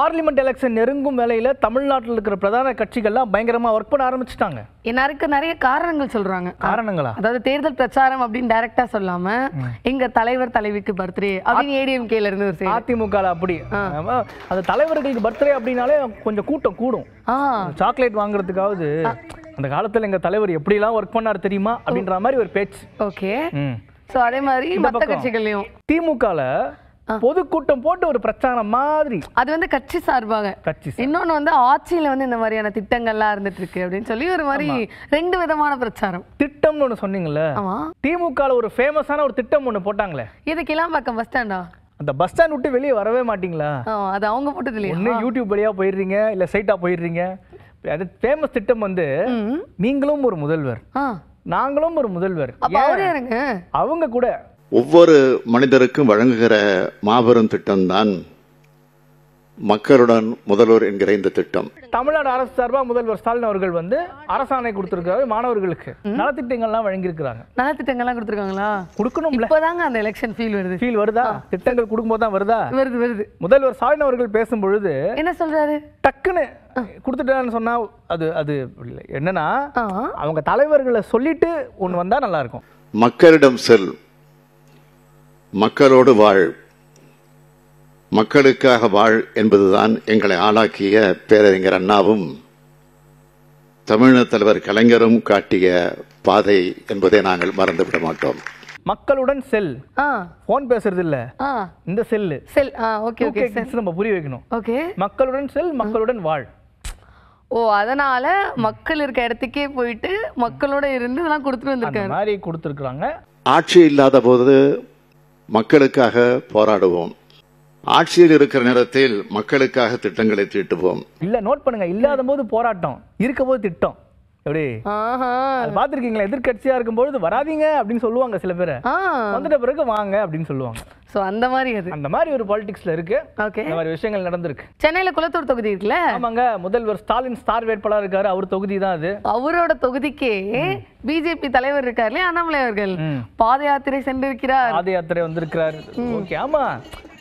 parliament election நெருங்கும் வேலையில் தமிழ்நாட்டில் இருக்கிற பிரதான கட்சிகள்லாம் பயங்கரமாக ஒர்க் பண்ண ஆரம்பிச்சிட்டாங்க எல்லாருக்கு நிறைய காரணங்கள் சொல்கிறாங்க காரணங்களா அதாவது தேர்தல் பிரச்சாரம் அப்படின்னு டைரெக்டாக சொல்லாமல் எங்கள் தலைவர் தலைவிக்கு பர்த்டே அப்படின்னு ஏடிஎம்கேல இருந்து அதிமுக அப்படி அது தலைவர்களுக்கு பர்த்டே அப்படின்னாலே கொஞ்சம் கூட்டம் கூடும் சாக்லேட் வாங்குறதுக்காவது அந்த காலத்தில் எங்கள் தலைவர் எப்படிலாம் ஒர்க் பண்ணார் தெரியுமா அப்படின்ற மாதிரி ஒரு பேச்சு ஓகே ஸோ அதே மாதிரி மற்ற கட்சிகள்லையும் திமுகவில் பொதுக்கூட்டம் போட்டு ஒரு பிரச்சாரம் மாதிரி அது வந்து கட்சி சார்பாக கட்சி இன்னொன்னு வந்து ஆட்சியில வந்து இந்த மாதிரியான திட்டங்கள்லாம் இருந்துட்டு இருக்கு அப்படின்னு சொல்லி ஒரு மாதிரி ரெண்டு விதமான பிரச்சாரம் திட்டம்னு ஒன்று சொன்னீங்கல்ல திமுகவில் ஒரு ஃபேமஸான ஒரு திட்டம் ஒன்று போட்டாங்களே இது கிளாம்பாக்கம் பஸ் ஸ்டாண்டா அந்த பஸ் ஸ்டாண்ட் விட்டு வெளியே வரவே மாட்டீங்களா அது அவங்க போட்டது இல்லையா இன்னும் யூடியூப் வழியாக போயிடுறீங்க இல்லை சைட்டாக போயிடுறீங்க அது ஃபேமஸ் திட்டம் வந்து நீங்களும் ஒரு முதல்வர் நாங்களும் ஒரு முதல்வர் அவங்க கூட ஒவ்வொரு மனிதருக்கும் வழங்குகிற மாபெரும் திட்டம்தான் மக்களுடன் முதல்வர் என்கிற இந்த திட்டம் தமிழ்நாடு அரசு சார்பாக முதல்வர் ஸ்டாலின் அவர்கள் வந்து அரசாணை கொடுத்திருக்காரு மாணவர்களுக்கு நலத்திட்டங்கள்லாம் வழங்கியிருக்கிறாங்க நலத்திட்டங்கள்லாம் கொடுத்துருக்காங்களா கொடுக்கணும் இப்பதாங்க அந்த எலெக்ஷன் ஃபீல் வருது ஃபீல் வருதா திட்டங்கள் கொடுக்கும்போது தான் வருதா வருது வருது முதல்வர் ஸ்டாலின் அவர்கள் பேசும் பொழுது என்ன சொல்றாரு டக்குன்னு கொடுத்துட்டான்னு சொன்னா அது அது என்னன்னா அவங்க தலைவர்களை சொல்லிட்டு ஒன்று வந்தா நல்லா இருக்கும் மக்களிடம் செல் மக்களோடு வாழ் மக்களுக்காக வாழ் என்பதுதான் எங்களை ஆளாக்கிய பேரறிஞர் அண்ணாவும் தமிழக தலைவர் கலைஞரும் காட்டிய பாதை என்பதை நாங்கள் மறந்துவிட மாட்டோம் மக்களுடன் செல் ஃபோன் பேசுறது இல்ல இந்த செல் செல் ஓகே ஓகே நம்ம புரிய வைக்கணும் ஓகே மக்களுடன் செல் மக்களுடன் வாழ் ஓ அதனால மக்கள் இருக்க இடத்துக்கே போயிட்டு மக்களோட இருந்து இதெல்லாம் கொடுத்துட்டு வந்திருக்காங்க மாதிரி கொடுத்துருக்காங்க ஆட்சி இல்லாத போது மக்களுக்காக போராடுவோம் ஆட்சியில் இருக்கிற நேரத்தில் மக்களுக்காக திட்டங்களை தீட்டுவோம் இல்ல நோட் பண்ணுங்க இல்லாத போது போராட்டம் இருக்க போது திட்டம் எப்படி பார்த்துருக்கீங்களா இருக்கும் பொழுது வராதீங்க அப்படின்னு சொல்லுவாங்க சில பேர் வந்துட்ட பிறகு வாங்க அப்படின்னு சொல்லுவாங்க சோ அந்த மாதிரி அது அந்த மாதிரி ஒரு பாலிடிக்ஸில் இருக்கு ஓகே இந்த மாதிரி விஷயங்கள் நடந்திருக்கு சென்னையில குளத்தூர் தொகுதி இருக்குல்ல ஆமாங்க முதல்வர் ஸ்டாலின் ஸ்டார் வேட்பாளர் இருக்காரு அவர் தொகுதி தான் அது அவரோட தொகுதிக்கே பிஜேபி தலைவர் இருக்காரு அண்ணாமலை அவர்கள் பாத யாத்திரை சென்றிருக்கிறார் பாத யாத்திரை வந்திருக்கிறார் ஓகே ஆமா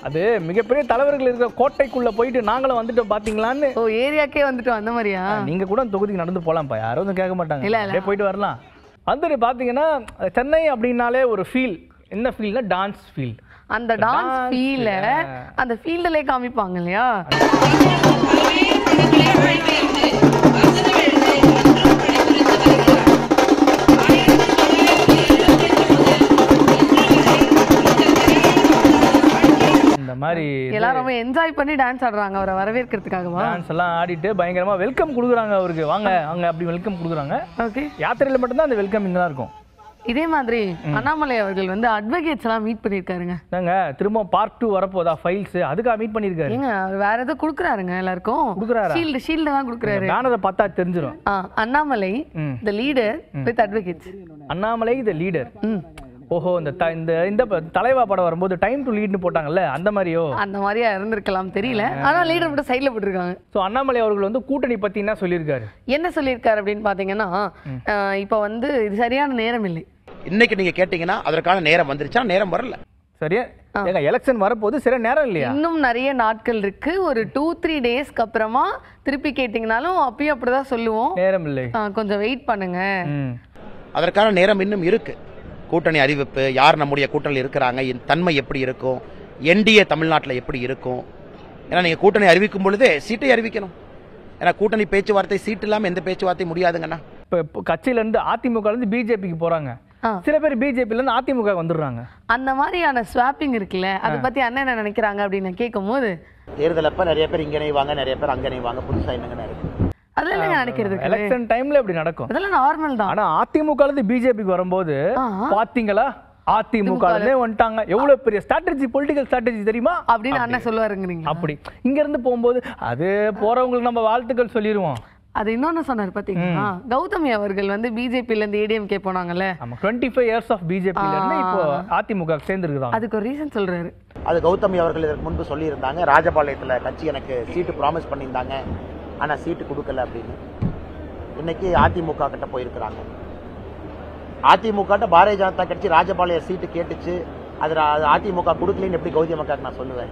அது மிகப்பெரிய தலைவர்கள் இருக்கிற கோட்டைக்குள்ள போயிட்டு நாங்களும் வந்துட்டோம் பாத்தீங்களான்னு ஓ ஏரியாக்கே வந்துட்டோம் அந்த மாதிரியா நீங்க கூட அந்த தொகுதிக்கு நடந்து போலாம்ப்பா யாரும் வந்து கேட்க மாட்டாங்க இல்லை அப்படியே போயிட்டு வரலாம் வந்துட்டு பாத்தீங்கன்னா சென்னை அப்படின்னாலே ஒரு ஃபீல் என்ன ஃபீல்னா டான்ஸ் ஃபீல் அந்த டான்ஸ் ஃபீல அந்த ஃபீல்டுலயே காமிப்பாங்க இல்லையா மாதிரி எல்லாரும் என்ஜாய் பண்ணி டான்ஸ் ஆடுறாங்க அவரை வரவேற்கிறதுக்காகவா டான்ஸ் எல்லாம் ஆடிட்டு பயங்கரமா வெல்கம் கொடுக்குறாங்க அவருக்கு வாங்க அங்க அப்படி வெல்கம் கொடுக்குறாங்க ஓகே யாத்திரையில மட்டும்தான் அந்த வெல்கம் இங்கதான் இருக்கும் இதே மாதிரி அண்ணாமலை அவர்கள் வந்து அட்வொகேட்ஸ் எல்லாம் மீட் பண்ணிருக்காருங்க நாங்க திரும்ப பார்ட் டூ வரப்போதா ஃபைல்ஸ் அதுக்காக மீட் பண்ணியிருக்காரு ஏங்க அவர் வேற ஏதோ கொடுக்குறாருங்க எல்லாருக்கும் கொடுக்குறாரு ஷீல்டு ஷீல்டு தான் கொடுக்குறாரு பேனரை பார்த்தா தெரிஞ்சிடும் Annamalai the leader with advocates Annamalai the leader ஓஹோ இந்த இந்த இந்த தலைவா படம் வரும்போது டைம் டு லீட்னு போட்டாங்கல்ல அந்த மாதிரியோ அந்த மாதிரியா இருந்திருக்கலாம் தெரியல ஆனா லீடர் மட்டும் சைடில் போட்டிருக்காங்க ஸோ அண்ணாமலை அவர்கள் வந்து கூட்டணி பத்தி என்ன சொல்லியிருக்காரு என்ன சொல்லியிருக்காரு அப்படின்னு பாத்தீங்கன்னா இப்போ வந்து இது சரியான நேரம் இல்லை இன்னைக்கு நீங்க கேட்டீங்கன்னா அதற்கான நேரம் வந்துருச்சா நேரம் வரல சரியா ஏங்க எலெக்ஷன் வரப்போது சில நேரம் இல்லையா இன்னும் நிறைய நாட்கள் இருக்கு ஒரு டூ த்ரீ டேஸ்க்கு அப்புறமா திருப்பி கேட்டிங்கனாலும் அப்பயும் அப்படிதான் சொல்லுவோம் நேரம் இல்லை கொஞ்சம் வெயிட் பண்ணுங்க அதற்கான நேரம் இன்னும் இருக்கு கூட்டணி அறிவிப்பு யார் நம்முடைய கூட்டணியில் இருக்கிறாங்க என் தன்மை எப்படி இருக்கும் என்டிஏ தமிழ்நாட்டில் எப்படி இருக்கும் ஏன்னா நீங்கள் கூட்டணி அறிவிக்கும் பொழுதே சீட்டை அறிவிக்கணும் ஏன்னா கூட்டணி பேச்சுவார்த்தை சீட்டு இல்லாமல் எந்த பேச்சுவார்த்தை முடியாதுங்கண்ணா இப்போ கட்சியிலேருந்து அதிமுகலேருந்து பிஜேபிக்கு போகிறாங்க சில பேர் பிஜேபிலேருந்து அதிமுக வந்துடுறாங்க அந்த மாதிரியான ஸ்வாப்பிங் இருக்குல்ல அதை பற்றி அண்ணன் என்ன நினைக்கிறாங்க அப்படின்னு கேட்கும் போது தேர்தலப்ப நிறைய பேர் இங்கே நெய்வாங்க நிறைய பேர் அங்கே நெய்வாங்க புதுசாக என்னங்கன்னு இருக்குது எலெக்ஷன் டைம்ல நடக்கும் நார்மல் தான் ஆனா அதிமுக பிஜேபிக்கு வரும்போது அதிமுக வந்துட்டாங்க பெரிய தெரியுமா அப்படின்னு அப்படி இங்க இருந்து போகும்போது அது போறவங்களுக்கு நம்ம வாழ்த்துக்கள் சொல்லிருவோம் அது இன்னொன்னு சொன்னார் பாத்தீங்கன்னா கௌதமி அவர்கள் வந்து பிஜேபில இருந்து கே போனாங்கல்ல டுவெண்ட்டி ஃபைவ் இயர்ஸ் ஆஃப் பிஜேபில இருந்து இப்போ அதிமுக சேர்ந்துருக்குதான் அதுக்கு ஒரு ரீசன் சொல்றாரு அது கௌதமி அவர்கள் இதற்கு முன்பு சொல்லியிருந்தாங்க ராஜபாளையத்துல கட்சி எனக்கு சீட்டு ப்ராமிஸ் பண்ணியிருந்தாங்க ஆனால் சீட்டு கொடுக்கல அப்படின்னு இன்னைக்கு அதிமுக கிட்ட போயிருக்கிறாங்க அதிமுக கிட்ட பாரதிய ஜனதா கட்சி ராஜபாளைய சீட்டு கேட்டுச்சு அது அதிமுக கொடுக்கலன்னு எப்படி கௌதி அம்மாக்காக்கு நான் சொல்லுவேன்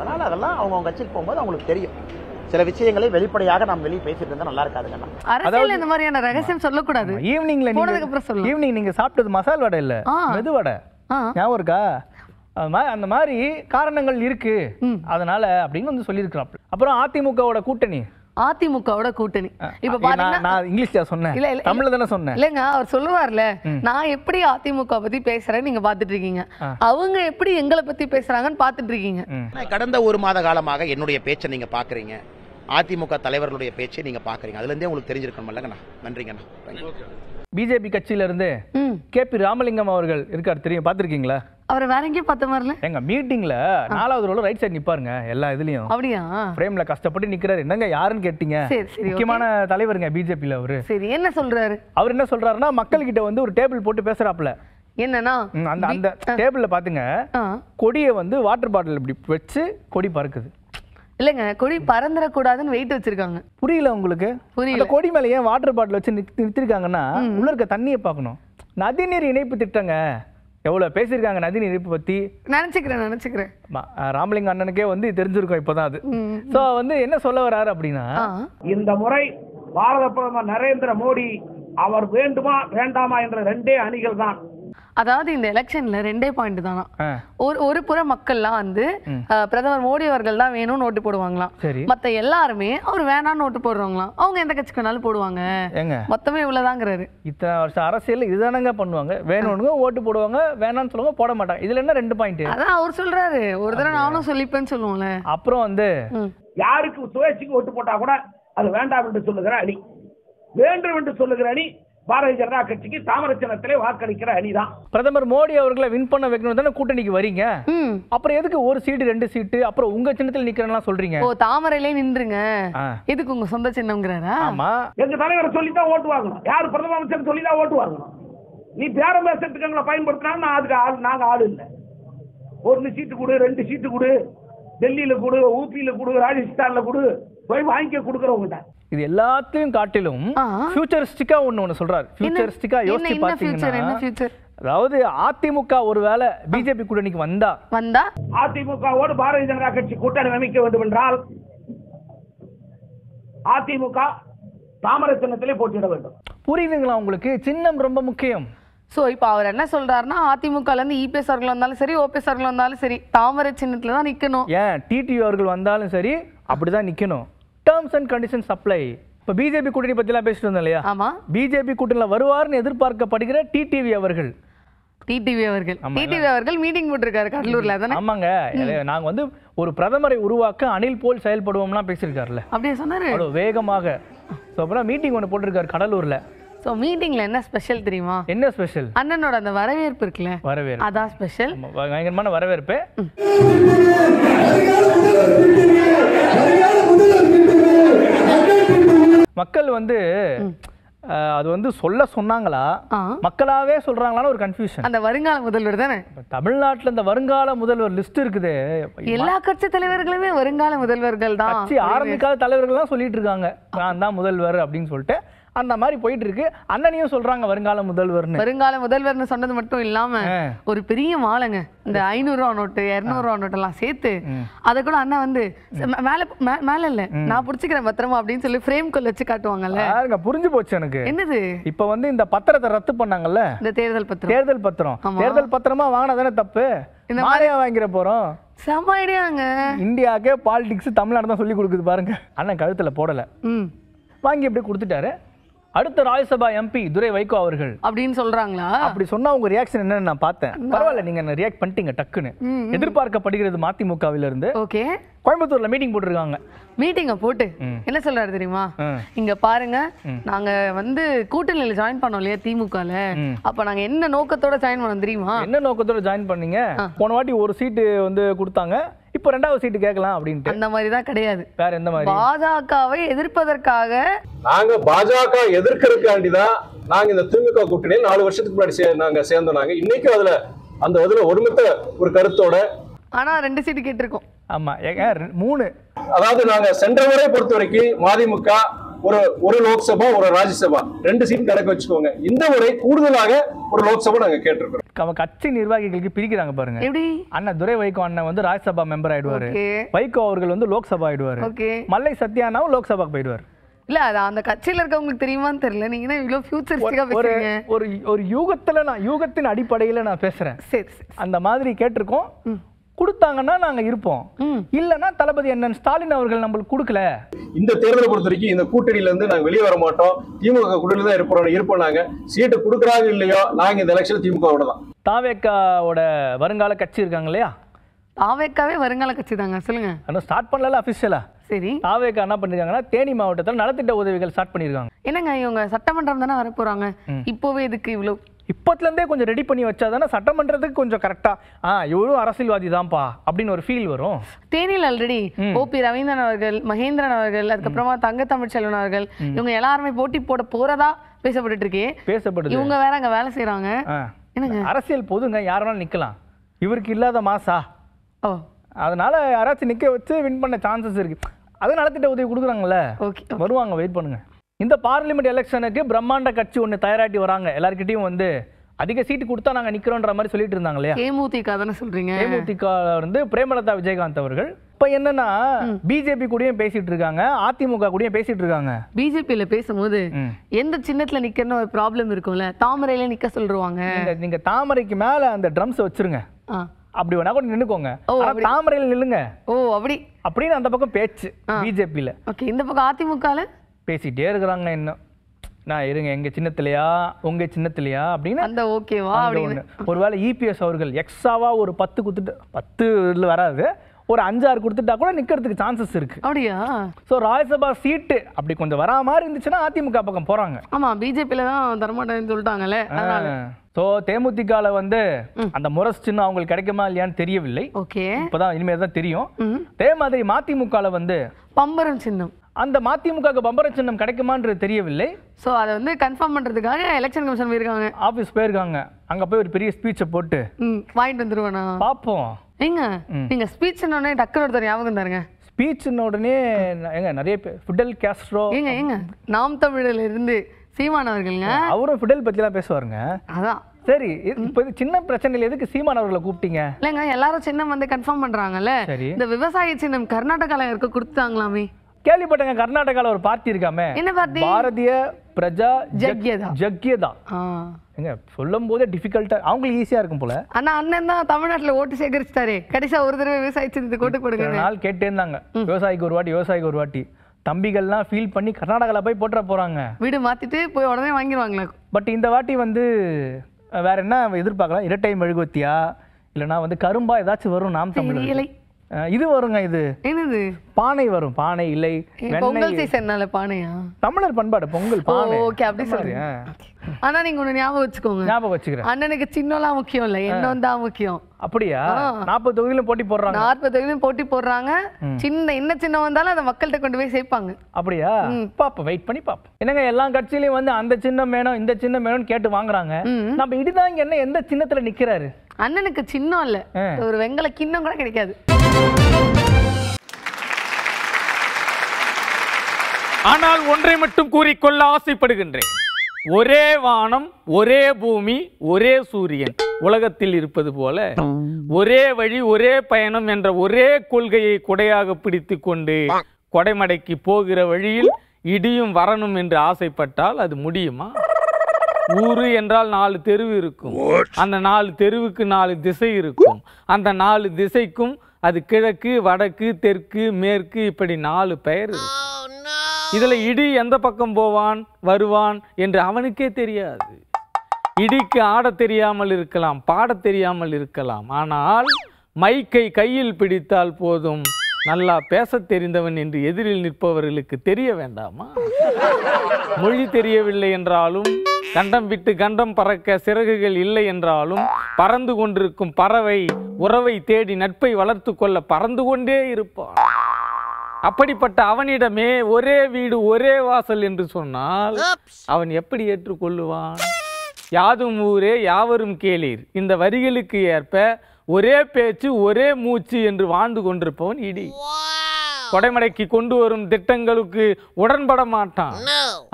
அதனால அதெல்லாம் அவங்க அவங்க கட்சிக்கு போகும்போது அவங்களுக்கு தெரியும் சில விஷயங்களை வெளிப்படையாக நாம் வெளியே பேசிட்டு இருந்தா நல்லா இருக்காதுங்க இந்த மாதிரியான ரகசியம் சொல்லக்கூடாது ஈவினிங்ல போனதுக்கு அப்புறம் சொல்லு ஈவினிங் நீங்க சாப்பிட்டது மசால் வடை இல்ல மெது வடை ஞாபகம் இருக்கா அந்த மாதிரி காரணங்கள் இருக்கு அதனால அப்படின்னு வந்து சொல்லியிருக்கிறான் அப்புறம் அதிமுகவோட கூட்டணி அதிமுகவோட கூட்டணி இப்ப பாத்தீங்கன்னா இங்கிலீஷ்ல சொன்னேன் இல்ல தமிழ்ல சொன்னேன் இல்லங்க அவர் சொல்லுவார்ல நான் எப்படி அதிமுக பத்தி பேசுறேன்னு நீங்க பாத்துட்டு இருக்கீங்க அவங்க எப்படி எங்களை பத்தி பேசுறாங்கன்னு பாத்துட்டு இருக்கீங்க கடந்த ஒரு மாத காலமாக என்னுடைய பேச்சை நீங்க பாக்குறீங்க அதிமுக தலைவர்களுடைய பேச்சை நீங்க பாக்குறீங்க அதுல இருந்தே உங்களுக்கு இல்லங்கண்ணா நன்றிங்கண்ணா பிஜேபி கட்சியில இருந்து கே பி ராமலிங்கம் அவர்கள் இருக்கார் தெரியும் பாத்திருக்கீங்களா அவரை வேற எங்கேயும் பார்த்த மாதிரில எங்க மீட்டிங்ல நாலாவது ரோல ரைட் சைடு நிப்பாருங்க எல்லா இதுலயும் அப்படியா பிரேம்ல கஷ்டப்பட்டு நிக்கிறாரு என்னங்க யாருன்னு கேட்டீங்க முக்கியமான தலைவருங்க பிஜேபி அவரு சரி என்ன சொல்றாரு அவர் என்ன சொல்றாருன்னா மக்கள் கிட்ட வந்து ஒரு டேபிள் போட்டு பேசுறாப்ல என்னன்னா அந்த அந்த டேபிள்ல பாத்துங்க கொடியை வந்து வாட்டர் பாட்டில் இப்படி வச்சு கொடி பறக்குது இல்லைங்க கொடி பறந்துடக்கூடாதுன்னு வெயிட் வச்சிருக்காங்க புரியல உங்களுக்கு புரியல கொடி மேலே ஏன் வாட்டர் பாட்டில் வச்சு நிறுத்திருக்காங்கன்னா உள்ள இருக்க தண்ணியை பார்க்கணும் நதிநீர் இணைப்பு திட்டங்க எவ்வளோ பேசியிருக்காங்க நதிநீர் இணைப்பு பற்றி நினச்சிக்கிறேன் நினச்சிக்கிறேன் ராமலிங்க அண்ணனுக்கே வந்து தெரிஞ்சிருக்கோம் இப்போதான் அது ஸோ வந்து என்ன சொல்ல வராரு அப்படின்னா இந்த முறை பாரத பிரதமர் நரேந்திர மோடி அவர் வேண்டுமா வேண்டாமா என்ற ரெண்டே அணிகள் தான் அதாவது இந்த எலெக்ஷன்ல ரெண்டே பாயிண்ட் தானா ஒரு ஒரு புற மக்கள்லாம் வந்து பிரதமர் மோடி அவர்கள் தான் வேணும்னு ஓட்டு போடுவாங்களாம் மத்த எல்லாருமே அவர் வேணாம்னு ஓட்டு போடுறாங்களாம் அவங்க எந்த கட்சிக்கு வேணாலும் போடுவாங்க மொத்தமே இவ்வளவுதாங்கிறாரு இத்தனை வருஷம் அரசியல் இதுதானங்க பண்ணுவாங்க வேணும்னு ஓட்டு போடுவாங்க வேணாம்னு சொல்லுவாங்க போட மாட்டாங்க இதுல என்ன ரெண்டு பாயிண்ட் அதான் அவர் சொல்றாரு ஒரு தடவை நானும் சொல்லிப்பேன்னு சொல்லுவோம்ல அப்புறம் வந்து யாருக்கு சுயேட்சைக்கு ஓட்டு போட்டா கூட அது வேண்டாம் என்று சொல்லுகிற அணி வேண்டும் என்று சொல்லுகிற அணி பாரதிய ஜனதா கட்சிக்கு தாமரச்சனத்திலே வாக்களிக்கிற அணிதான் பிரதமர் மோடி அவர்களை வின் பண்ண வைக்கணும் தானே கூட்டணிக்கு வரீங்க அப்புறம் எதுக்கு ஒரு சீட்டு ரெண்டு சீட்டு அப்புறம் உங்க சின்னத்தில் நிக்கிறேன் சொல்றீங்க ஓ தாமரையிலே நின்றுங்க எதுக்கு உங்க சொந்த சின்னம்ங்கிறாரா ஆமா எங்க தலைவரை சொல்லித்தான் தான் ஓட்டு வாங்கணும் யார் பிரதம அமைச்சர் சொல்லிதான் தான் ஓட்டு வாங்கணும் நீ பேரம் பேசுறதுக்கு எங்களை பயன்படுத்தினாலும் நான் அதுக்கு ஆள் நாங்க ஆள் இல்லை ஒரு சீட்டு கொடு ரெண்டு சீட்டு கொடு டெல்லியில் கொடு ஊபியில் கொடு ராஜஸ்தானில் கொடு போய் வாங்கிக்க கொடுக்குறவங்ககிட்ட இது எல்லாத்தையும் காட்டிலும் ஃபியூச்சரிஸ்டிக்கா ஒண்ணு ஒண்ணு சொல்றாரு ஃபியூச்சரிஸ்டிக்கா யோசிச்சு ஃபியூச்சர் அதாவது அதிமுக ஒருவேளை பிஜேபி கூட்டணிக்கு வந்தா வந்தா அதிமுகவோடு பாரதிய ஜனதா கட்சி கூட்டணி அமைக்க வேண்டும் என்றால் அதிமுக தாமரை சின்னத்திலே போட்டியிட வேண்டும் புரியுதுங்களா உங்களுக்கு சின்னம் ரொம்ப முக்கியம் சோ இப்ப அவர் என்ன சொல்றாருன்னா இருந்து இபிஎஸ் e அவர்கள் வந்தாலும் சரி ஓபிஎஸ் அவர்கள் வந்தாலும் சரி தாமரை சின்னத்துல தான் நிக்கணும் ஏன் டிடி அவர்கள் வந்தாலும் சரி அப்படிதான் நிக்கணும் டேர்ம்ஸ் அண்ட் கண்டிஷன் சப்ளை இப்போ பிஜேபி கூட்டணி பற்றிலாம் பேசிட்டு இல்லையா ஆமாம் பிஜேபி கூட்டணியில் வருவார்னு எதிர்பார்க்கப்படுகிற டிடிவி அவர்கள் டிடிவி அவர்கள் டிடிவி அவர்கள் மீட்டிங் போட்டிருக்காரு கடலூரில் அதானே ஆமாங்க நாங்கள் வந்து ஒரு பிரதமரை உருவாக்க அணில் போல் செயல்படுவோம்லாம் பேசியிருக்காருல்ல அப்படியே சொன்னார் அவ்வளோ வேகமாக ஸோ அப்புறம் மீட்டிங் ஒன்று போட்டிருக்காரு கடலூரில் ஸோ மீட்டிங்கில் என்ன ஸ்பெஷல் தெரியுமா என்ன ஸ்பெஷல் அண்ணனோட அந்த வரவேற்பு இருக்குல்ல வரவேற்பு அதான் ஸ்பெஷல் பயங்கரமான வரவேற்பு மக்கள் வந்து அது வந்து சொல்ல சொன்னாங்களா மக்களாவே சொல்றாங்களான்னு ஒரு கன்ஃபியூஷன் அந்த வருங்கால முதல்வர் தானே தமிழ்நாட்டுல இந்த வருங்கால முதல்வர் லிஸ்ட் இருக்குது எல்லா கட்சி தலைவர்களுமே வருங்கால முதல்வர்கள் தான் கட்சி ஆரம்பிக்காத தலைவர்கள் தான் சொல்லிட்டு இருக்காங்க நான் தான் முதல்வர் அப்படின்னு சொல்லிட்டு அந்த மாதிரி போயிட்டு இருக்கு அண்ணனையும் சொல்றாங்க வருங்கால முதல்வர்னு வருங்கால முதல்வர்னு சொன்னது மட்டும் இல்லாம ஒரு பெரிய மாலைங்க இந்த ஐநூறு ரூபா நோட்டு இரநூறு ரூபா நோட்டு எல்லாம் சேர்த்து அதை கூட அண்ணா வந்து மேல மேல இல்ல நான் புடிச்சுக்கிறேன் பத்திரமா அப்படின்னு சொல்லி ஃப்ரேம் கொள்ள வச்சு காட்டுவாங்கல்ல பாருங்க புரிஞ்சு போச்சு எனக்கு என்னது இப்ப வந்து இந்த பத்திரத்தை ரத்து பண்ணாங்கல்ல இந்த தேர்தல் பத்திரம் தேர்தல் பத்திரம் தேர்தல் பத்திரமா வாங்கினதானே தப்பு இந்த மாதிரியா வாங்கிற போறோம் செம ஐடியாங்க இந்தியாவுக்கே பாலிடிக்ஸ் தமிழ்நாடு தான் சொல்லி கொடுக்குது பாருங்க அண்ணன் கழுத்துல போடல வாங்கி அப்படியே கொடுத்துட்டாரு அடுத்த ராஜ்யசபா எம்பி துரை வைகோ அவர்கள் அப்படின்னு சொல்றாங்களா அப்படி சொன்னா உங்க ரியாக்ஷன் என்னன்னு நான் பார்த்தேன் பரவாயில்ல நீங்க ரியாக்ட் பண்ணிட்டீங்க டக்குன்னு எதிர்பார்க்கப்படுகிறது மதிமுகவில இருந்து ஓகே கோயம்புத்தூர்ல மீட்டிங் போட்டிருக்காங்க மீட்டிங்க போட்டு என்ன சொல்றாரு தெரியுமா இங்க பாருங்க நாங்க வந்து கூட்டணியில ஜாயின் பண்ணோம் இல்லையா திமுகல அப்ப நாங்க என்ன நோக்கத்தோட ஜாயின் பண்ணோம் தெரியுமா என்ன நோக்கத்தோட ஜாயின் பண்ணீங்க போன வாட்டி ஒரு சீட்டு வந்து கொடுத்தாங்க இப்போ ரெண்டாவது சீட்டு கேட்கலாம் அப்படின்ட்டு அந்த மாதிரி தான் கிடையாது வேற எந்த மாதிரி பாஜகவை எதிர்ப்பதற்காக நாங்க பாஜக எதிர்க்கிறதுக்காண்டி தான் நாங்க இந்த திமுக கூட்டணி நாலு வருஷத்துக்கு முன்னாடி நாங்க சேர்ந்தோம் நாங்க இன்னைக்கும் அதுல அந்த அதுல ஒருமித்த ஒரு கருத்தோட ஆனா ரெண்டு சீட்டு கேட்டிருக்கோம் ஆமா மூணு அதாவது நாங்க சென்ற முறை பொறுத்த வரைக்கும் மதிமுக ஒரு ஒரு லோக்சபா ஒரு ராஜ்யசபா ரெண்டு சீட் கணக்கு வச்சுக்கோங்க இந்த முறை கூடுதலாக ஒரு லோக்சபா நாங்க கேட்டிருக்கோம் கட்சி நிர்வாகிகளுக்கு பிரிக்கிறாங்க பாருங்க அண்ணா துரை வைகோ அண்ணன் வந்து ராஜ்யசபா மெம்பர் ஆயிடுவாரு வைகோ அவர்கள் வந்து லோக்சபா ஆயிடுவாரு மல்லை சத்யானாவும் லோக்சபாக்கு போயிடுவாரு இல்ல அது அந்த கட்சியில இருக்கவங்களுக்கு தெரியுமான்னு தெரியல நீங்க இவ்வளவு ஒரு ஒரு யூகத்துல நான் யூகத்தின் அடிப்படையில நான் பேசுறேன் சரி அந்த மாதிரி கேட்டிருக்கோம் கொடுத்தாங்கன்னா நாங்க இருப்போம் இல்லைன்னா தளபதி அண்ணன் ஸ்டாலின் அவர்கள் நம்மளுக்கு கொடுக்கல இந்த தேர்தலை பொறுத்த வரைக்கும் இந்த கூட்டணியில இருந்து நாங்க வெளியே வர மாட்டோம் திமுக கூட்டணி தான் இருப்போம் இருப்போம் நாங்க சீட்டு கொடுக்குறாங்க இல்லையோ நாங்க இந்த எலெக்ஷன் திமுகவோட தான் தாவேக்காவோட வருங்கால கட்சி இருக்காங்க இல்லையா தாவேக்காவே வருங்கால கட்சி தாங்க சொல்லுங்க ஆனால் ஸ்டார்ட் பண்ணல அஃபிஷியலா சரி தாவேக்கா என்ன பண்ணிருக்காங்கன்னா தேனி மாவட்டத்தில் நலத்திட்ட உதவிகள் ஸ்டார்ட் பண்ணிருக்காங்க என்னங்க இவங்க சட்டமன்றம் தானே வர போறாங்க இப்போவே இதுக்கு இவ்வளவு இப்போத்துலேருந்தே கொஞ்சம் ரெடி பண்ணி வச்சா தானே சட்டமன்றத்துக்கு கொஞ்சம் கரெக்டாக ஆ இவரும் அரசியல்வாதி தான்ப்பா அப்படின்னு ஒரு ஃபீல் வரும் தேனியில் ஆல்ரெடி ஓபி ரவீந்திரன் அவர்கள் மகேந்திரன் அவர்கள் அதுக்கப்புறமா தங்க தமிழ்ச்செல்வன் அவர்கள் இவங்க எல்லாருமே போட்டி போட போகிறதா பேசப்பட்டு இருக்கே பேசப்படுது இவங்க வேற அங்கே வேலை செய்கிறாங்க அரசியல் போதுங்க வேணாலும் நிற்கலாம் இவருக்கு இல்லாத மாசா ஓ அதனால யாராச்சும் நிற்க வச்சு வின் பண்ண சான்சஸ் இருக்கு அதனால நலத்திட்ட உதவி கொடுக்குறாங்கல்ல ஓகே வருவாங்க வெயிட் பண்ணுங்க இந்த பார்லிமெண்ட் எலெக்ஷனுக்கு பிரம்மாண்ட கட்சி ஒன்று தயாராட்டி வராங்க எல்லாருக்கிட்டையும் வந்து அதிக சீட்டு கொடுத்தா நாங்கள் நிற்கிறோன்ற மாதிரி சொல்லிட்டு இருந்தாங்க இல்லையா தேமுதிக தானே சொல்றீங்க தேமுதிக வந்து பிரேமலதா விஜயகாந்த் அவர்கள் இப்ப என்னன்னா பிஜேபி கூடயும் பேசிட்டு இருக்காங்க அதிமுக கூடயும் பேசிட்டு இருக்காங்க பிஜேபியில பேசும்போது எந்த சின்னத்துல நிக்கணும் ஒரு ப்ராப்ளம் இருக்கும்ல தாமரையில நிக்க சொல்லுவாங்க நீங்க தாமரைக்கு மேல அந்த ட்ரம்ஸ் வச்சிருங்க அப்படி வேணா கூட நின்னுக்கோங்க தாமரையில நில்லுங்க ஓ அப்படி அப்படின்னு அந்த பக்கம் பேச்சு பிஜேபியில ஓகே இந்த பக்கம் அதிமுகல பேசிகிட்டே இருக்கிறாங்க இன்னும் நான் இருங்க எங்கள் சின்னத்துலையா உங்கள் சின்னத்துலையா அப்படின்னு அந்த ஓகேவா அப்படின்னு ஒருவேளை இபிஎஸ் e அவர்கள் எக்ஸாவா ஒரு பத்து கொடுத்துட்டு பத்து இதில் வராது ஒரு அஞ்சாறு கொடுத்துட்டா கூட நிற்கிறதுக்கு சான்சஸ் இருக்கு அப்படியா ஸோ ராஜ்யசபா சீட்டு அப்படி கொஞ்சம் வரா மாதிரி இருந்துச்சுன்னா அதிமுக பக்கம் போறாங்க ஆமா பிஜேபியில தான் தரமாட்டேன்னு சொல்லிட்டாங்களே ஸோ தேமுதிகால வந்து அந்த முரசு சின்னம் அவங்களுக்கு கிடைக்குமா இல்லையான்னு தெரியவில்லை ஓகே இப்போதான் இனிமேல் தான் தெரியும் அதே மாதிரி மதிமுகல வந்து பம்பரம் சின்னம் அந்த மதிமுக பம்பர சின்னம் கிடைக்குமான்றது தெரியவில்லை ஸோ அதை வந்து கன்ஃபார்ம் பண்ணுறதுக்காக எலெக்ஷன் கமிஷன் போயிருக்காங்க ஆஃபீஸ் போயிருக்காங்க அங்கே போய் ஒரு பெரிய ஸ்பீச்சை போட்டு வாங்கிட்டு வந்துருவேண்ணா பார்ப்போம் ஏங்க நீங்கள் ஸ்பீச்னோடனே டக்குன்னு ஒருத்தர் ஞாபகம் தருங்க ஸ்பீச்சின உடனே எங்க நிறைய பேர் ஃபிடல் கேஸ்ட்ரோ ஏங்க ஏங்க நாம் தமிழில் இருந்து சீமான் அவர்கள்ங்க அவரும் ஃபிடல் பற்றிலாம் பேசுவாருங்க அதான் சரி இப்போ சின்ன பிரச்சனையில எதுக்கு சீமான் அவர்களை கூப்பிட்டீங்க இல்லைங்க எல்லாரும் சின்னம் வந்து கன்ஃபார்ம் பண்ணுறாங்கல்ல இந்த விவசாய சின்னம் கர்நாடகால இருக்க கொடுத்தாங்களாமே கேள்விப்பட்டங்க கர்நாடகால ஒரு பார்ட்டி இருக்காமே என்ன பார்ட்டி பாரதிய பிரஜா ஜக்யதா ஜக்யதா எங்க சொல்லும் போதே டிஃபிகல்ட்டா அவங்களுக்கு ஈஸியா இருக்கும் போல ஆனா அண்ணன் தான் தமிழ்நாட்டுல ஓட்டு சேகரிச்சிட்டாரு கடைசா ஒரு தடவை விவசாயி சேர்ந்து கோட்டு கொடுங்க நாள் கேட்டே இருந்தாங்க விவசாயிக்கு ஒரு வாட்டி விவசாயிக்கு ஒரு வாட்டி தம்பிகள்லாம் ஃபீல் பண்ணி கர்நாடகாவில் போய் போட்டுற போகிறாங்க வீடு மாற்றிட்டு போய் உடனே வாங்கிடுவாங்களே பட் இந்த வாட்டி வந்து வேற என்ன எதிர்பார்க்கலாம் இரட்டை மெழுகுவத்தியா இல்லைனா வந்து கரும்பா ஏதாச்சும் வரும் நாம் தமிழ் இது வருங்க இது என்னது பானை வரும் பானை இல்லை பொங்கல் சீசன்னால பானையா தமிழர் பண்பாடு பொங்கல் பானை ஓகே அப்படி சொல்றீங்க ஆனா நீங்க ஒண்ணு ஞாபகம் வச்சுக்கோங்க ஞாபகம் வச்சுக்கிறேன் அண்ணனுக்கு சின்னலாம் முக்கியம் இல்ல என்ன தான் முக்கியம் அப்படியா நாற்பது தொகுதியிலும் போட்டி போடுறாங்க நாற்பது தொகுதியிலும் போட்டி போடுறாங்க சின்ன என்ன சின்ன வந்தாலும் அதை மக்கள்கிட்ட கொண்டு போய் சேர்ப்பாங்க அப்படியா பாப்ப வெயிட் பண்ணி பாப்போம் என்னங்க எல்லா கட்சியிலயும் வந்து அந்த சின்னம் வேணும் இந்த சின்னம் வேணும்னு கேட்டு வாங்குறாங்க நம்ம இடிதாங்க என்ன எந்த சின்னத்துல நிக்கிறாரு அண்ணனுக்கு சின்னம் இல்ல ஒரு வெங்கல கிண்ணம் கூட கிடைக்காது ஆனால் ஒன்றை மட்டும் கூறிக்கொள்ள ஆசைப்படுகின்றேன் ஒரே வானம் ஒரே பூமி ஒரே சூரியன் உலகத்தில் இருப்பது போல ஒரே வழி ஒரே பயணம் என்ற ஒரே கொள்கையை கொடையாக பிடித்து கொண்டு கொடைமடைக்கு போகிற வழியில் இடியும் வரணும் என்று ஆசைப்பட்டால் அது முடியுமா ஊரு என்றால் நாலு தெருவு இருக்கும் அந்த நாலு தெருவுக்கு நாலு திசை இருக்கும் அந்த நாலு திசைக்கும் அது கிழக்கு வடக்கு தெற்கு மேற்கு இப்படி நாலு பெயர் இருக்கும் இதில் இடி எந்த பக்கம் போவான் வருவான் என்று அவனுக்கே தெரியாது இடிக்கு ஆட தெரியாமல் இருக்கலாம் பாட தெரியாமல் இருக்கலாம் ஆனால் மைக்கை கையில் பிடித்தால் போதும் நல்லா பேச தெரிந்தவன் என்று எதிரில் நிற்பவர்களுக்கு தெரிய வேண்டாமா மொழி தெரியவில்லை என்றாலும் கண்டம் விட்டு கண்டம் பறக்க சிறகுகள் இல்லை என்றாலும் பறந்து கொண்டிருக்கும் பறவை உறவை தேடி நட்பை வளர்த்து கொள்ள பறந்து கொண்டே இருப்பான் அப்படிப்பட்ட அவனிடமே ஒரே வீடு ஒரே வாசல் என்று சொன்னால் அவன் எப்படி ஏற்றுக்கொள்ளுவான் யாதும் ஊரே யாவரும் கேளீர் இந்த வரிகளுக்கு ஏற்ப ஒரே பேச்சு ஒரே மூச்சு என்று வாழ்ந்து கொண்டிருப்பவன் இடி கொடைமடைக்கு கொண்டு வரும் திட்டங்களுக்கு உடன்பட மாட்டான்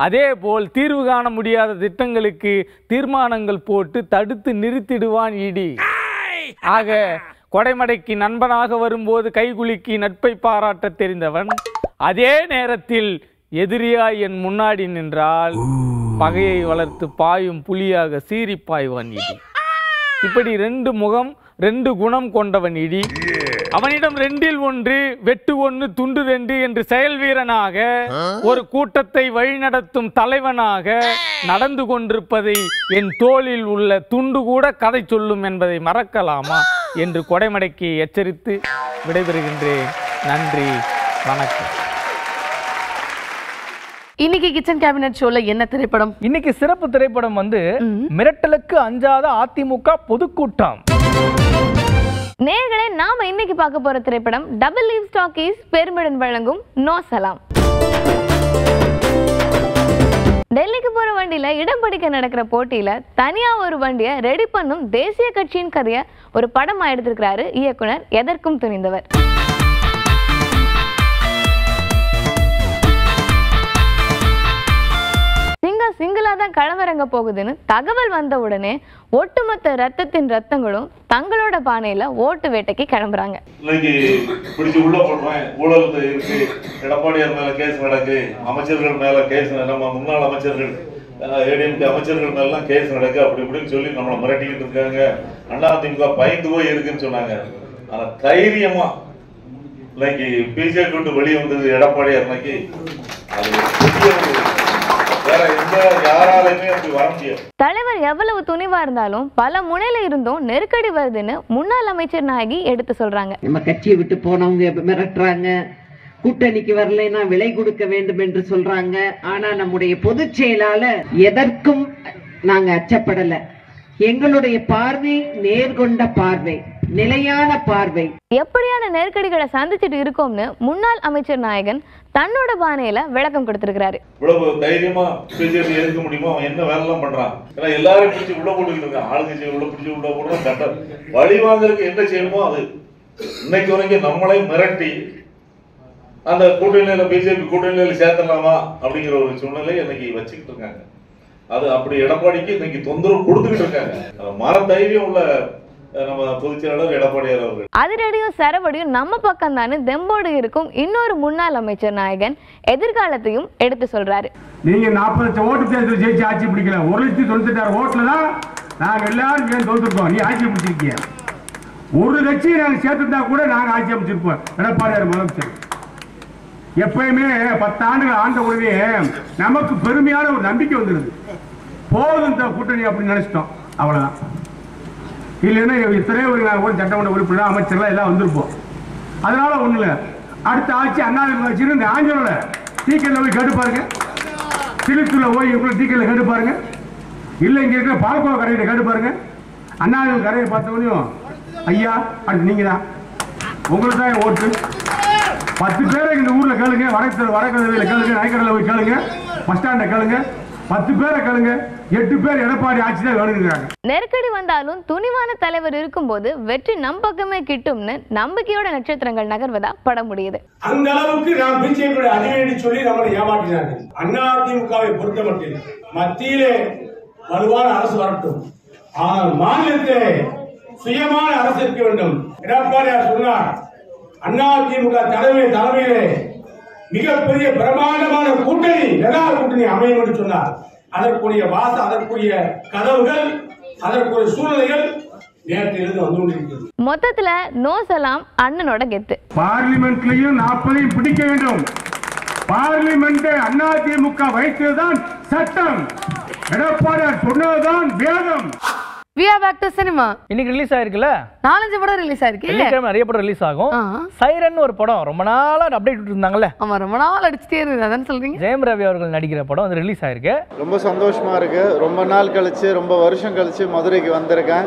அதே போல் தீர்வு காண முடியாத திட்டங்களுக்கு தீர்மானங்கள் போட்டு தடுத்து நிறுத்திடுவான் இடி ஆக கொடைமடைக்கு நண்பனாக வரும்போது கைகுலுக்கி நட்பை பாராட்ட தெரிந்தவன் அதே நேரத்தில் எதிரியாய் என் முன்னாடி நின்றால் பகையை வளர்த்து பாயும் புலியாக சீறி பாய்வான் இடி இப்படி ரெண்டு முகம் ரெண்டு குணம் கொண்டவன் இடி அவனிடம் ரெண்டில் ஒன்று வெட்டு ஒன்று துண்டு ரெண்டு என்று செயல் வீரனாக ஒரு கூட்டத்தை வழிநடத்தும் தலைவனாக நடந்து கொண்டிருப்பதை என் தோளில் உள்ள துண்டு கூட கதை சொல்லும் என்பதை மறக்கலாமா என்று கொடைமடைக்கு எச்சரித்து விடைபெறுகின்றேன் நன்றி வணக்கம் இன்னைக்கு கிச்சன் கேபினட் ஷோல என்ன திரைப்படம் இன்னைக்கு சிறப்பு திரைப்படம் வந்து மிரட்டலுக்கு அஞ்சாத அதிமுக பொதுக்கூட்டம் நேர்களே நாம இன்னைக்கு பார்க்க போற திரைப்படம் டபுள் லீவ் ஸ்டாக்கீஸ் பெருமிடன் வழங்கும் நோ சலாம் வண்டியில் இடம் பிடிக்க நடக்கிற போட்டியில தனியா ஒரு வண்டியை ரெடி பண்ணும் தேசிய கட்சியின் கதையை ஒரு படமா எடுத்திருக்கிறாரு இயக்குனர் எதற்கும் துணிந்தவர் சிங்கிளாக தான் களமிறங்க போகுதுன்னு தகவல் வந்த உடனே ஒட்டுமொத்த ரத்தத்தின் ரத்தங்களும் தங்களோட பானையில ஓட்டு வேட்டைக்கு கிளம்புறாங்க உள்ள இருக்கு எடப்பாடியார் மேல கேஸ் நடக்கு அமைச்சர்கள் மேல கேஸ் நம்ம முன்னாள் அமைச்சர்கள் ஏடிஎம்கே அமைச்சர்கள் மேலாம் கேஸ் நடக்கு அப்படி இப்படின்னு சொல்லி நம்மளை மிரட்டிக்கிட்டு இருக்காங்க அண்ணா திமுக பயந்து போய் இருக்குன்னு சொன்னாங்க ஆனால் தைரியமா இன்னைக்கு பிஜே கூட்டு வெளியே வந்தது எடப்பாடி அன்னைக்கு அது வேற தலைவர் எவ்வளவு துணிவா இருந்தாலும் பல முனையில இருந்தும் நெருக்கடி வருதுன்னு முன்னாள் அமைச்சர் நாயகி எடுத்து சொல்றாங்க நம்ம கட்சியை விட்டு போனவங்க மிரட்டுறாங்க கூட்டணிக்கு வரலைன்னா விலை கொடுக்க வேண்டும் என்று சொல்றாங்க ஆனா நம்முடைய பொதுச் செயலாளர் எதற்கும் நாங்க அச்சப்படல எங்களுடைய பார்வை நேர்கொண்ட பார்வை நிலையான பார்வை எப்படியான நெருக்கடிகளை சந்திச்சுட்டு இருக்கோம்னு முன்னாள் அமைச்சர் நாயகன் தன்னோட பானையில விளக்கம் கொடுத்திருக்கிறாரு இவ்வளவு தைரியமா பிஜேபி எடுக்க முடியுமோ அவன் என்ன வேலை எல்லாம் பண்றான் ஏன்னா எல்லாரும் பிடிச்சி உள்ள போட்டு இருக்கான் ஆளுங்கட்சி உள்ள பிடிச்சி உள்ள போடுறோம் கட்ட வழி வாங்குறதுக்கு என்ன செய்யணுமோ அது இன்னைக்கு வரைக்கும் நம்மளே மிரட்டி அந்த கூட்டணியில் பிஜேபி கூட்டணியில் சேர்த்தலாமா அப்படிங்கிற ஒரு சூழ்நிலை இன்னைக்கு வச்சுக்கிட்டு இருக்காங்க அது அப்படி எடப்பாடிக்கு இன்னைக்கு தொந்தரவு கொடுத்துக்கிட்டு இருக்காங்க மன தைரியம் உள்ள அதிரடியும் நம்ம பக்கம் தானே தெம்போடு இருக்கும் இன்னொரு முன்னாள் அமைச்சர் நாயகன் எதிர்காலத்தையும் எடுத்து சொல்றாரு நீங்க நாற்பது லட்சம் ஓட்டு தேர்தல் ஜெயிச்சு ஆட்சி பிடிக்கல ஒரு லட்சத்தி தொண்ணூத்தி ஓட்டுல தான் நாங்க எல்லாரும் சேர்ந்து தோத்துருக்கோம் நீ ஆட்சி பிடிச்சிருக்கீங்க ஒரு லட்சம் நாங்க சேர்த்துருந்தா கூட நாங்க ஆட்சி அமைச்சிருப்போம் எடப்பாடியார் முதலமைச்சர் எப்பயுமே பத்து ஆண்டுகள் ஆண்ட உடனே நமக்கு பெருமையான ஒரு நம்பிக்கை வந்துடுது போதும் இந்த கூட்டணி அப்படின்னு நினைச்சிட்டோம் அவ்வளவுதான் இல்லைன்னா இத்தனை ஒரு கூட சட்டமன்ற உறுப்பினர் அமைச்சர்லாம் எல்லாம் வந்திருப்போம் அதனால ஒண்ணு இல்லை அடுத்த ஆட்சி அண்ணா ஆட்சின்னு நான் சொல்லல டீக்கல்ல போய் கேட்டு பாருங்க போய் இவங்களை டீக்கல்ல கேட்டு பாருங்க இல்லை இங்க இருக்கிற பால்கோவா கரையிட்ட கேட்டு பாருங்க அண்ணா கரையை பார்த்தவனையும் ஐயா அடுத்து நீங்க தான் உங்களுக்கு தான் ஓட்டு பத்து பேரை இந்த ஊர்ல கேளுங்க வடக்கு வடக்கதிரையில் கேளுங்க நயக்கடலில் போய் கேளுங்க பஸ் ஸ்டாண்ட கேளுங்க பத்து பேரை கேளுங்க எட்டு பேர் எடப்பாடி ஆட்சி தான் வேணுங்கிறாங்க நெருக்கடி வந்தாலும் துணிவான தலைவர் இருக்கும் போது வெற்றி நம் பக்கமே கிட்டும்னு நம்பிக்கையோட நட்சத்திரங்கள் நகர்வதா பட முடியுது அந்த அளவுக்கு நான் பிஜேபி அதிகாரி சொல்லி நம்மளை ஏமாற்றினாங்க அதிமுகவை பொறுத்த மட்டும் மத்தியிலே வலுவான அரசு வரட்டும் ஆனால் மாநிலத்திலே சுயமான அரசு இருக்க வேண்டும் எடப்பாடியார் சொன்னார் அண்ணா திமுக தலைமை தலைமையிலே மிகப்பெரிய பிரமாண்டமான கூட்டணி நிலா கூட்டணி அமையும் என்று சொன்னார் அதற்குரிய வாச அதற்குரிய கதவுகள் அதற்குரிய சூழ்நிலைகள் மொத்தத்துல நோ சலாம் அண்ணனோட கெத்து பார்லிமெண்ட்லயும் நாற்பதையும் பிடிக்க வேண்டும் பார்லிமெண்ட் அதிமுக வைத்ததுதான் சட்டம் எடப்பாடியார் சொன்னதுதான் வேதம் we have back to cinema இன்னைக்கு ரிலீஸ் ஆயிருக்குல நாலஞ்சு படம் ரிலீஸ் ஆயிருக்கு வெள்ளிக்கிழமை நிறைய படம் ரிலீஸ் ஆகும் சைரன் ஒரு படம் ரொம்ப நாளா அப்டேட் இருந்தாங்கல்ல ஆமா ரொம்ப நாள் அடிச்சுட்டே இருந்தது அதான் சொல்றீங்க ஜெயம் ரவி அவர்கள் நடிக்கிற படம் வந்து ரிலீஸ் ஆயிருக்கு ரொம்ப சந்தோஷமா இருக்கு ரொம்ப நாள் கழிச்சு ரொம்ப வருஷம் கழிச்சு மதுரைக்கு வந்திருக்கேன்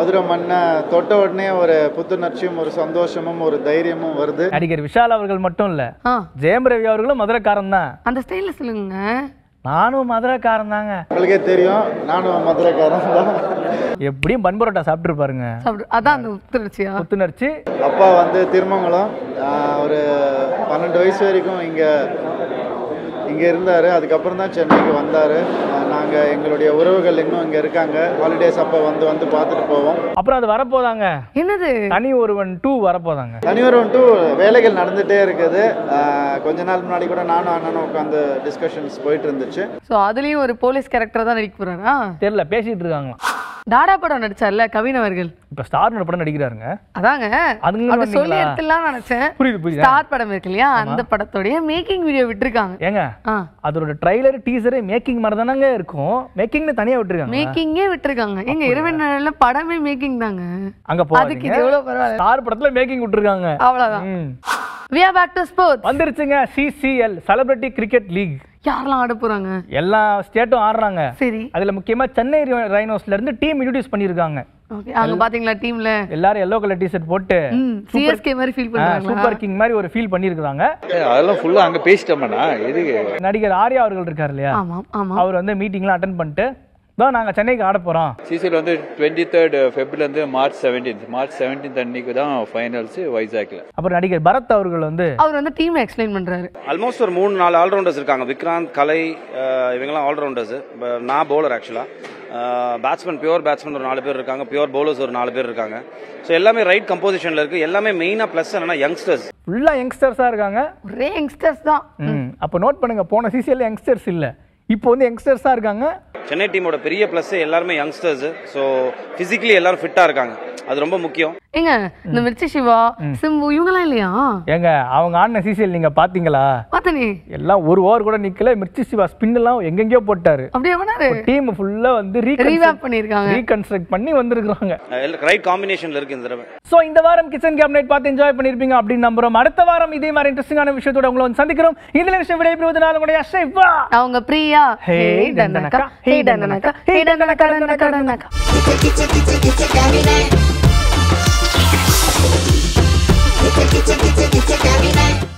மதுரை மண்ணை தொட்ட உடனே ஒரு புத்துணர்ச்சியும் ஒரு சந்தோஷமும் ஒரு தைரியமும் வருது நடிகர் விஷால் அவர்கள் மட்டும் இல்ல ஜெயம் ரவி அவர்களும் மதுரைக்காரன் தான் அந்த ஸ்டைல சொல்லுங்க நானும் மதுரைக்காரன் தாங்க உங்களுக்கே தெரியும் நானும் மதுரைக்காரன் தான் எப்படியும் பன் பரோட்டா பாருங்க சாப்பிடு அதான் அந்த புத்துணர்ச்சியா புத்துணர்ச்சி அப்பா வந்து திருமங்கலம் ஒரு பன்னெண்டு வயசு வரைக்கும் இங்கே இங்கே இருந்தார் அதுக்கப்புறம் தான் சென்னைக்கு வந்தார் நாங்கள் எங்களுடைய உறவுகள் இன்னும் இங்கே இருக்காங்க ஹாலிடேஸ் அப்போ வந்து வந்து பார்த்துட்டு போவோம் அப்புறம் அது வரப்போதாங்க என்னது தனி ஒருவன் டூ வரப்போதாங்க தனி ஒருவன் டூ வேலைகள் நடந்துகிட்டே இருக்குது கொஞ்ச நாள் முன்னாடி கூட நானும் அண்ணனும் உட்காந்து டிஸ்கஷன்ஸ் போயிட்டு இருந்துச்சு ஸோ அதுலேயும் ஒரு போலீஸ் கேரக்டர் தான் நடிக்க போகிறாரா தெரில பேசிகிட்டு இருக்காங்களா டாடா படம் நடிச்சார்ல கவின் அவர்கள் இப்ப ஸ்டார் படம் நடிக்கிறாருங்க அதாங்க அது சொல்லி எடுத்துலாம் நினைச்சேன் புரியுது புரியுது ஸ்டார் படம் இருக்கு இல்லையா அந்த படத்தோடைய மேக்கிங் வீடியோ விட்டுருக்காங்க ஏங்க அதோட ட்ரைலர் டீசரே மேக்கிங் மாதிரி தானங்க இருக்கும் மேக்கிங்னு தனியா விட்டுருக்காங்க மேக்கிங்கே விட்டுருக்காங்க எங்க இரவு நாள்ல படமே மேக்கிங் தாங்க அங்க போறதுக்கு இது எவ்வளவு பரவாயில்லை ஸ்டார் படத்துல மேக்கிங் விட்டுருக்காங்க அவ்வளவுதான் we are back to sports வந்துருச்சுங்க சிசிஎல் செலிபிரிட்டி கிரிக்கெட் லீக் யாரெல்லாம் ஆட எல்லா ஸ்டேட்டும் ஆடுறாங்க சரி அதுல முக்கியமா சென்னை ரைனோஸ்ல இருந்து டீம் இன்ட்ரோடியூஸ் பண்ணிருக்காங்க அங்க பாத்தீங்களா டீம்ல எல்லாரும் எல்லோ கலர் போட்டு மாதிரி ஃபீல் சூப்பர் கிங் மாதிரி ஒரு ஃபீல் பண்ணிருக்காங்க அதெல்லாம் ஃபுல்லா அங்க பேசிட்டோம்னா நடிகர் ஆர்யா அவர்கள் இருக்காரு இல்லையா அவர் வந்து மீட்டிங்லாம் அட்டன் பண்ணிட்டு தான் நாங்கள் சென்னைக்கு ஆட போகிறோம் சிசியில் வந்து டுவெண்ட்டி தேர்ட் இருந்து மார்ச் செவன்டீன் மார்ச் செவன்டீன் அன்னைக்கு தான் ஃபைனல்ஸ் வைசாக்ல அப்புறம் நடிகர் பரத் அவர்கள் வந்து அவர் வந்து டீம் எக்ஸ்பிளைன் பண்ணுறாரு ஆல்மோஸ்ட் ஒரு மூணு நாலு ஆல்ரவுண்டர்ஸ் இருக்காங்க விக்ராந்த் கலை இவங்கெல்லாம் ஆல்ரவுண்டர்ஸ் நான் பவுலர் ஆக்சுவலாக பேட்ஸ்மேன் பியூர் பேட்ஸ்மேன் ஒரு நாலு பேர் இருக்காங்க பியூர் பவுலர்ஸ் ஒரு நாலு பேர் இருக்காங்க ஸோ எல்லாமே ரைட் கம்போசிஷன்ல இருக்குது எல்லாமே மெயினாக ப்ளஸ் என்னன்னா யங்ஸ்டர்ஸ் ஃபுல்லாக யங்ஸ்டர்ஸாக இருக்காங்க ஒரே யங்ஸ்டர்ஸ் தான் அப்போ நோட் பண்ணுங்க போன சீசியில் யங்ஸ்டர்ஸ் இல்லை இப்போ வந்து யங்ஸ்டர்ஸாக இருக்காங்க சென்னை டீமோட பெரிய பிளஸ் எல்லாருமே யங்ஸ்டர்ஸ் ஸோ ஃபிசிக்கலி எல்லாரும் ஃபிட்டாக இருக்காங்க அது ரொம்ப முக்கியம் ஏங்க இந்த மிர்ச்சி சிவா சிம்பு இவங்கலாம் இல்லையா ஏங்க அவங்க ஆடின சிசிஎல் நீங்க பாத்தீங்களா பாத்தனே எல்லாம் ஒரு ஓவர் கூட நிக்கல மிர்ச்சி சிவா ஸ்பின் எல்லாம் எங்கெங்கயோ போட்டாரு அப்படியே பண்ணாரு டீம் ஃபுல்லா வந்து ரீகன்ஸ்ட்ரக்ட் பண்ணிருக்காங்க ரீகன்ஸ்ட்ரக்ட் பண்ணி வந்திருக்காங்க ரைட் காம்பினேஷன்ல இருக்கு இந்த தடவை சோ இந்த வாரம் கிச்சன் கேபினட் பார்த்து என்ஜாய் பண்ணிருப்பீங்க அப்படின்னு நம்புறோம் அடுத்த வாரம் இதே மாதிரி இன்ட்ரெஸ்டிங்கான விஷயத்தோட உங்களை வந்து சந்திக்கிறோம் இந்த விஷயம் விடைபெறுவது நான் உங்களுடைய அஷைவா அவங்க பிரியா ஹே டன்னக்கா ஹே டன்னக்கா ஹே டன்னக்கா டன்னக்கா டன்னக்கா Gitti gitti gitti gitti garibim